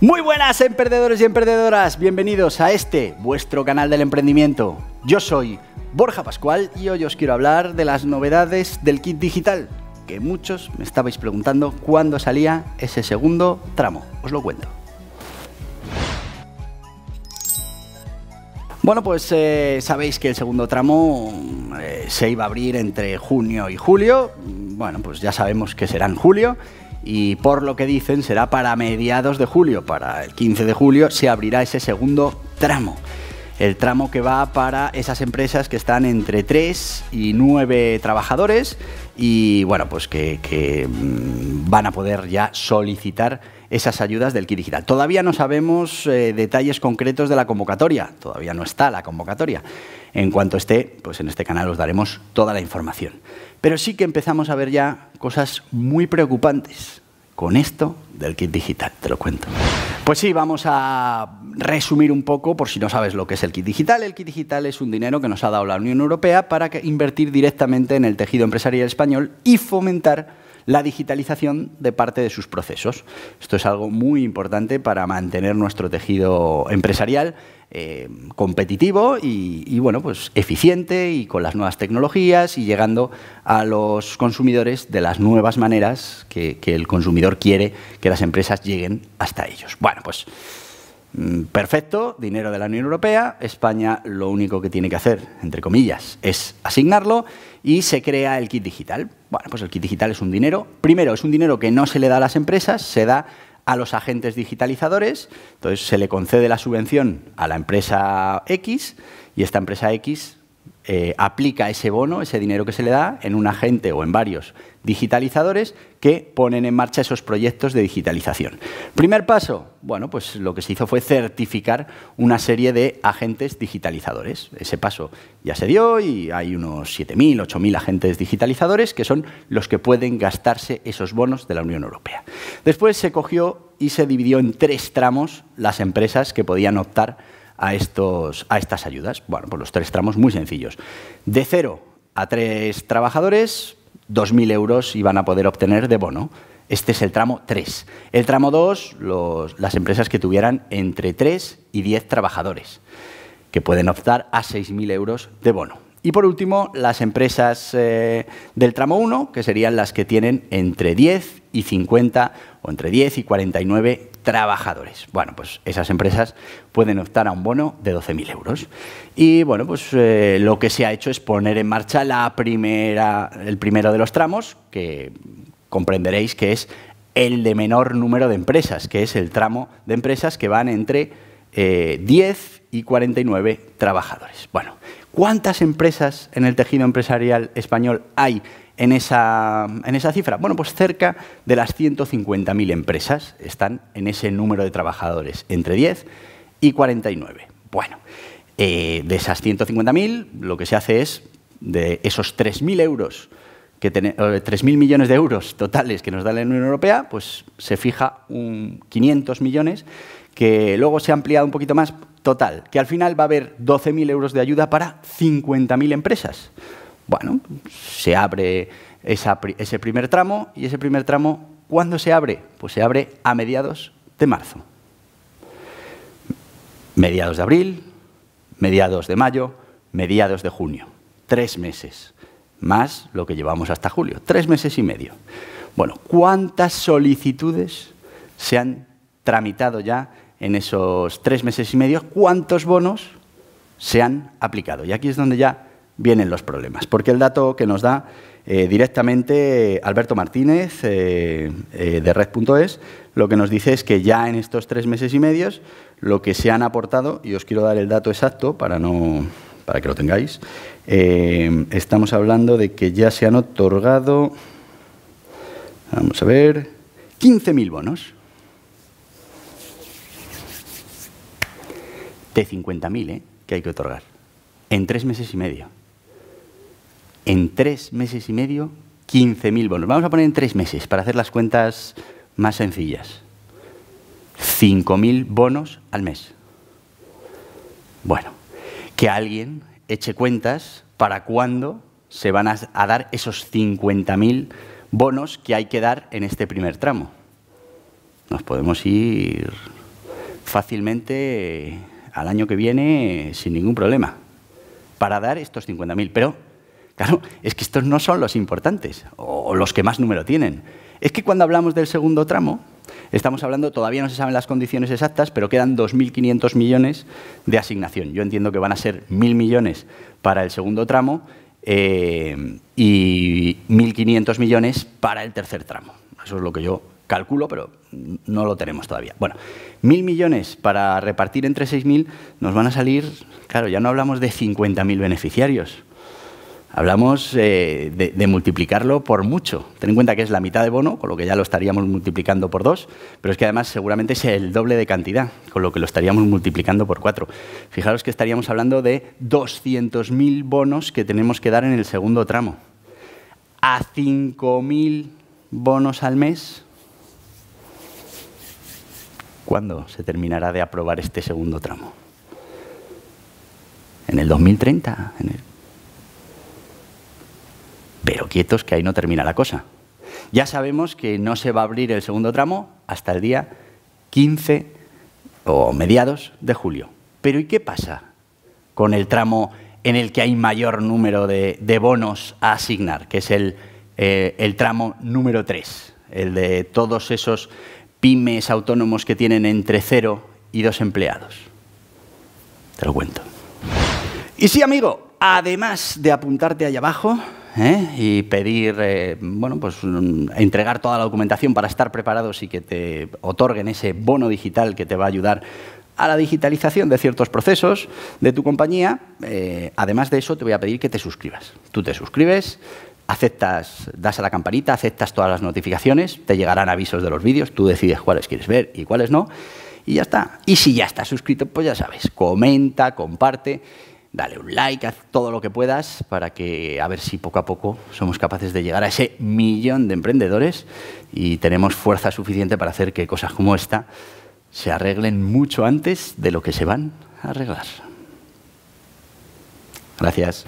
Muy buenas emprendedores y emprendedoras, bienvenidos a este, vuestro canal del emprendimiento. Yo soy Borja Pascual y hoy os quiero hablar de las novedades del kit digital, que muchos me estabais preguntando cuándo salía ese segundo tramo. Os lo cuento. Bueno, pues eh, sabéis que el segundo tramo eh, se iba a abrir entre junio y julio. Bueno, pues ya sabemos que será en julio y por lo que dicen será para mediados de julio, para el 15 de julio se abrirá ese segundo tramo el tramo que va para esas empresas que están entre 3 y 9 trabajadores y bueno, pues que, mm, van a poder ya solicitar esas ayudas del kit digital. Todavía no sabemos eh, detalles concretos de la convocatoria, todavía no está la convocatoria. En cuanto esté, pues en este canal os daremos toda la información. Pero sí que empezamos a ver ya cosas muy preocupantes con esto del kit digital, te lo cuento. Pues sí, vamos a resumir un poco por si no sabes lo que es el kit digital. El kit digital es un dinero que nos ha dado la Unión Europea para invertir directamente en el tejido empresarial español y fomentar la digitalización de parte de sus procesos. Esto es algo muy importante para mantener nuestro tejido empresarial eh, competitivo y, bueno, pues eficiente y con las nuevas tecnologías y llegando a los consumidores de las nuevas maneras que, el consumidor quiere que las empresas lleguen hasta ellos. Bueno, pues Mm, perfecto, dinero de la Unión Europea. España lo único que tiene que hacer, entre comillas, es asignarlo y se crea el kit digital. Bueno, pues el kit digital es un dinero. Primero, es un dinero que no se le da a las empresas, se da a los agentes digitalizadores. Entonces, se le concede la subvención a la empresa X y esta empresa X eh, aplica ese bono, ese dinero que se le da, en un agente o en varios digitalizadores que ponen en marcha esos proyectos de digitalización. Primer paso, bueno, pues lo que se hizo fue certificar una serie de agentes digitalizadores. Ese paso ya se dio y hay unos 7.000, 8.000 agentes digitalizadores que son los que pueden gastarse esos bonos de la Unión Europea. Después se cogió y se dividió en tres tramos las empresas que podían optar a, estos, a estas ayudas. Bueno, pues los tres tramos muy sencillos. De cero a tres trabajadores, 2.000 euros iban a poder obtener de bono. Este es el tramo 3. El tramo 2, las empresas que tuvieran entre 3 y 10 trabajadores, que pueden optar a 6.000 euros de bono. Y por último, las empresas eh, del tramo 1, que serían las que tienen entre 10 y 50 o entre 10 y 49 trabajadores. Bueno, pues esas empresas pueden optar a un bono de 12.000 euros. Y bueno, pues eh, lo que se ha hecho es poner en marcha la primera, el primero de los tramos, que comprenderéis que es el de menor número de empresas, que es el tramo de empresas que van entre 10 eh, y 49 trabajadores. Bueno, ¿Cuántas empresas en el tejido empresarial español hay en esa, en esa cifra? Bueno, pues cerca de las 150.000 empresas están en ese número de trabajadores, entre 10 y 49. Bueno, eh, de esas 150.000, lo que se hace es, de esos 3.000 euros, 3.000 millones de euros totales que nos da la Unión Europea, pues se fija un 500 millones que luego se ha ampliado un poquito más. Total, que al final va a haber 12.000 euros de ayuda para 50.000 empresas. Bueno, se abre ese primer tramo y ese primer tramo, ¿cuándo se abre? Pues se abre a mediados de marzo. Mediados de abril, mediados de mayo, mediados de junio. Tres meses, más lo que llevamos hasta julio. Tres meses y medio. Bueno, ¿cuántas solicitudes se han tramitado ya en esos tres meses y medio cuántos bonos se han aplicado. Y aquí es donde ya vienen los problemas, porque el dato que nos da eh, directamente Alberto Martínez eh, eh, de Red.es lo que nos dice es que ya en estos tres meses y medio lo que se han aportado, y os quiero dar el dato exacto para, no, para que lo tengáis, estamos hablando de que ya se han otorgado, vamos a ver, 15.000 bonos. de 50.000 ¿eh? que hay que otorgar, en tres meses y medio. En tres meses y medio, 15.000 bonos. Vamos a poner en tres meses para hacer las cuentas más sencillas. 5.000 bonos al mes. Bueno, que alguien eche cuentas para cuándo se van a, a dar esos 50.000 bonos que hay que dar en este primer tramo. Nos podemos ir fácilmente al año que viene sin ningún problema para dar estos 50.000. Pero, claro, es que estos no son los importantes o los que más número tienen. Es que cuando hablamos del segundo tramo, estamos hablando, todavía no se saben las condiciones exactas, pero quedan 2.500 millones de asignación. Yo entiendo que van a ser 1.000 millones para el segundo tramo eh, y 1.500 millones para el tercer tramo. Eso es lo que yo calculo, pero no lo tenemos todavía. Bueno, mil millones para repartir entre 6.000 nos van a salir, claro, ya no hablamos de 50.000 beneficiarios, hablamos eh, de, de, multiplicarlo por mucho. Ten en cuenta que es la mitad de bono, con lo que ya lo estaríamos multiplicando por dos, pero es que además seguramente es el doble de cantidad, con lo que lo estaríamos multiplicando por cuatro. Fijaros que estaríamos hablando de 200.000 bonos que tenemos que dar en el segundo tramo. A 5.000 bonos al mes ¿Cuándo se terminará de aprobar este segundo tramo? ¿En el 2030? Pero quietos que ahí no termina la cosa. Ya sabemos que no se va a abrir el segundo tramo hasta el día 15 o mediados de julio. Pero ¿y qué pasa con el tramo en el que hay mayor número de, bonos a asignar, que es el, eh, el tramo número 3, el de todos esos pymes autónomos que tienen entre cero y dos empleados. Te lo cuento. Y sí, amigo, además de apuntarte allá abajo ¿eh? y pedir, eh, bueno, pues mm, entregar toda la documentación para estar preparados y que te otorguen ese bono digital que te va a ayudar a la digitalización de ciertos procesos de tu compañía, eh, además de eso te voy a pedir que te suscribas. Tú te suscribes, aceptas, das a la campanita, aceptas todas las notificaciones, te llegarán avisos de los vídeos, tú decides cuáles quieres ver y cuáles no, y ya está. Y si ya estás suscrito, pues ya sabes, comenta, comparte, dale un like, haz todo lo que puedas para que a ver si poco a poco somos capaces de llegar a ese millón de emprendedores y tenemos fuerza suficiente para hacer que cosas como esta se arreglen mucho antes de lo que se van a arreglar. Gracias.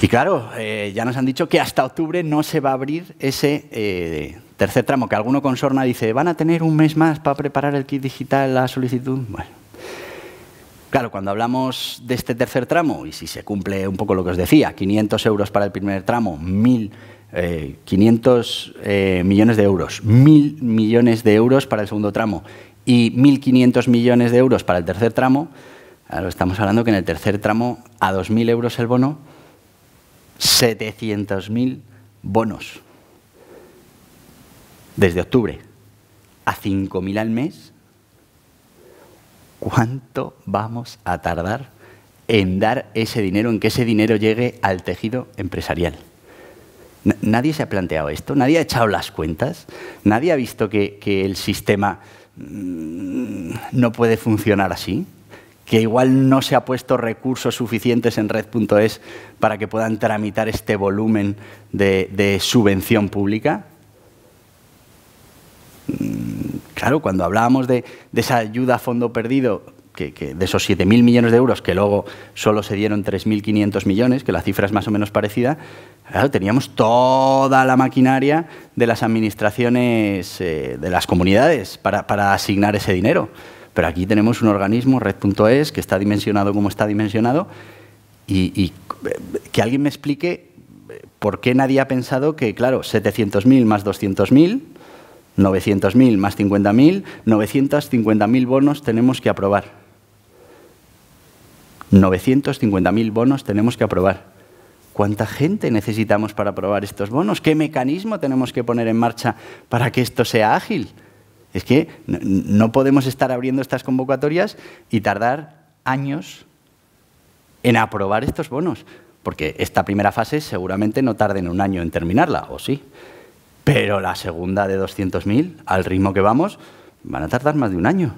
Y claro, eh, ya nos han dicho que hasta octubre no se va a abrir ese eh, tercer tramo, que alguno con dice, van a tener un mes más para preparar el kit digital, la solicitud. Bueno. Claro, cuando hablamos de este tercer tramo, y si se cumple un poco lo que os decía, 500 euros para el primer tramo, 500 eh, millones de euros, 1.000 millones de euros para el segundo tramo y 1.500 millones de euros para el tercer tramo, Ahora estamos hablando que en el tercer tramo, a 2.000 euros el bono, 700.000 bonos. Desde octubre a 5.000 al mes, ¿cuánto vamos a tardar en dar ese dinero, en que ese dinero llegue al tejido empresarial? Nadie se ha planteado esto, nadie ha echado las cuentas, nadie ha visto que, el sistema mm, no puede funcionar así que igual no se ha puesto recursos suficientes en red.es para que puedan tramitar este volumen de, subvención pública? Mm, claro, cuando hablábamos de, esa ayuda a fondo perdido, que, de esos 7.000 millones de euros, que luego solo se dieron 3.500 millones, que la cifra es más o menos parecida, teníamos toda la maquinaria de las administraciones eh, de las comunidades para asignar ese dinero. Pero aquí tenemos un organismo, red.es, que está dimensionado como está dimensionado, y, eh, que alguien me explique eh, por qué nadie ha pensado que, claro, 700.000 más 200.000, 900.000 más 50.000, 950.000 bonos tenemos que aprobar. 950.000 bonos tenemos que aprobar. ¿Cuánta gente necesitamos para aprobar estos bonos? ¿Qué mecanismo tenemos que poner en marcha para que esto sea ágil? Es que no podemos estar abriendo estas convocatorias y tardar años en aprobar estos bonos, porque esta primera fase seguramente no tarde en un año en terminarla, o sí, pero la segunda de 200.000, al ritmo que vamos, van a tardar más de un año.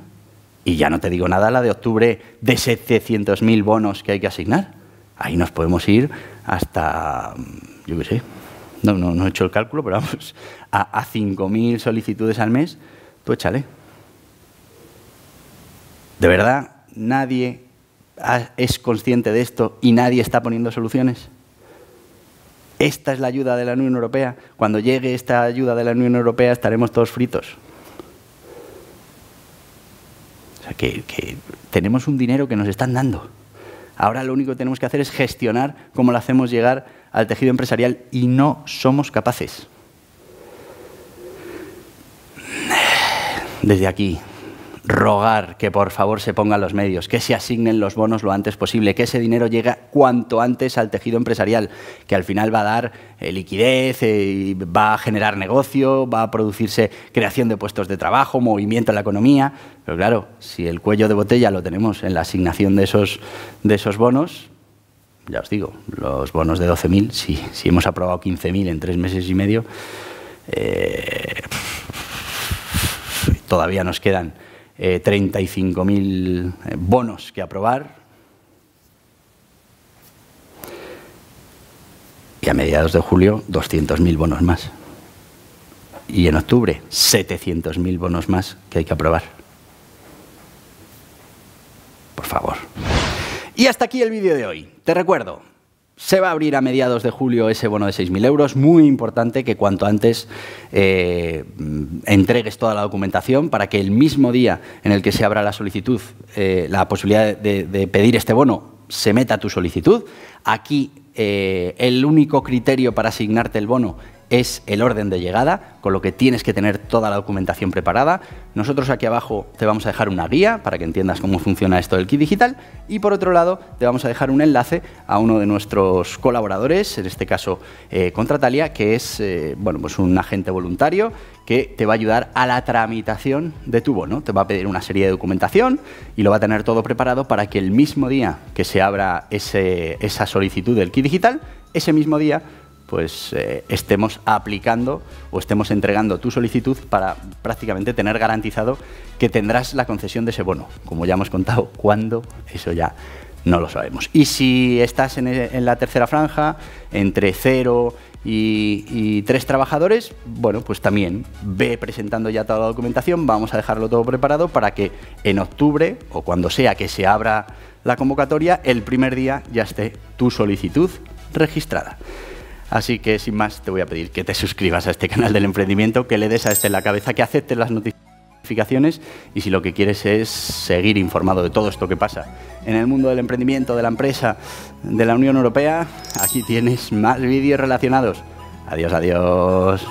Y ya no te digo nada la de octubre de 700.000 bonos que hay que asignar. Ahí nos podemos ir hasta, yo qué sé, no, he hecho el cálculo, pero vamos, a 5.000 solicitudes al mes Tú échale. ¿De verdad nadie es consciente de esto y nadie está poniendo soluciones? Esta es la ayuda de la Unión Europea. Cuando llegue esta ayuda de la Unión Europea estaremos todos fritos. O sea, que, tenemos un dinero que nos están dando. Ahora lo único que tenemos que hacer es gestionar cómo lo hacemos llegar al tejido empresarial y no somos capaces. desde aquí, rogar que por favor se pongan los medios, que se asignen los bonos lo antes posible, que ese dinero llegue cuanto antes al tejido empresarial, que al final va a dar eh, liquidez, eh, va a generar negocio, va a producirse creación de puestos de trabajo, movimiento en la economía. Pero claro, si el cuello de botella lo tenemos en la asignación de esos, de esos bonos, ya os digo, los bonos de 12.000, si, si hemos aprobado 15.000 en tres meses y medio, eh, Todavía nos quedan 35.000 eh, eh, bonos que aprobar. Y a mediados de julio, 200.000 bonos más. Y en octubre, 700.000 bonos más que hay que aprobar. Por favor. Y hasta aquí el vídeo de hoy. Te recuerdo, se va a abrir a mediados de julio ese bono de 6.000 euros. Muy importante que cuanto antes eh, entregues toda la documentación para que el mismo día en el que se abra la solicitud, eh, la posibilidad de, pedir este bono, se meta tu solicitud. Aquí eh, el único criterio para asignarte el bono es el orden de llegada, con lo que tienes que tener toda la documentación preparada. Nosotros aquí abajo te vamos a dejar una guía para que entiendas cómo funciona esto del kit digital y por otro lado te vamos a dejar un enlace a uno de nuestros colaboradores, en este caso eh, Contratalia, que es eh, bueno, pues un agente voluntario que te va a ayudar a la tramitación de tu bono. Te va a pedir una serie de documentación y lo va a tener todo preparado para que el mismo día que se abra ese, esa solicitud del kit digital, ese mismo día pues eh, estemos aplicando o estemos entregando tu solicitud para prácticamente tener garantizado que tendrás la concesión de ese bono. Como ya hemos contado, ¿cuándo? Eso ya no lo sabemos. Y si estás en, eh, la tercera franja, entre cero y, tres trabajadores, bueno, pues también ve presentando ya toda la documentación, vamos a dejarlo todo preparado para que en octubre o cuando sea que se abra la convocatoria, el primer día ya esté tu solicitud registrada. Así que sin más te voy a pedir que te suscribas a este canal del emprendimiento, que le des a este en la cabeza, que aceptes las notificaciones y si lo que quieres es seguir informado de todo esto que pasa en el mundo del emprendimiento, de la empresa, de la Unión Europea, aquí tienes más vídeos relacionados. Adiós, adiós.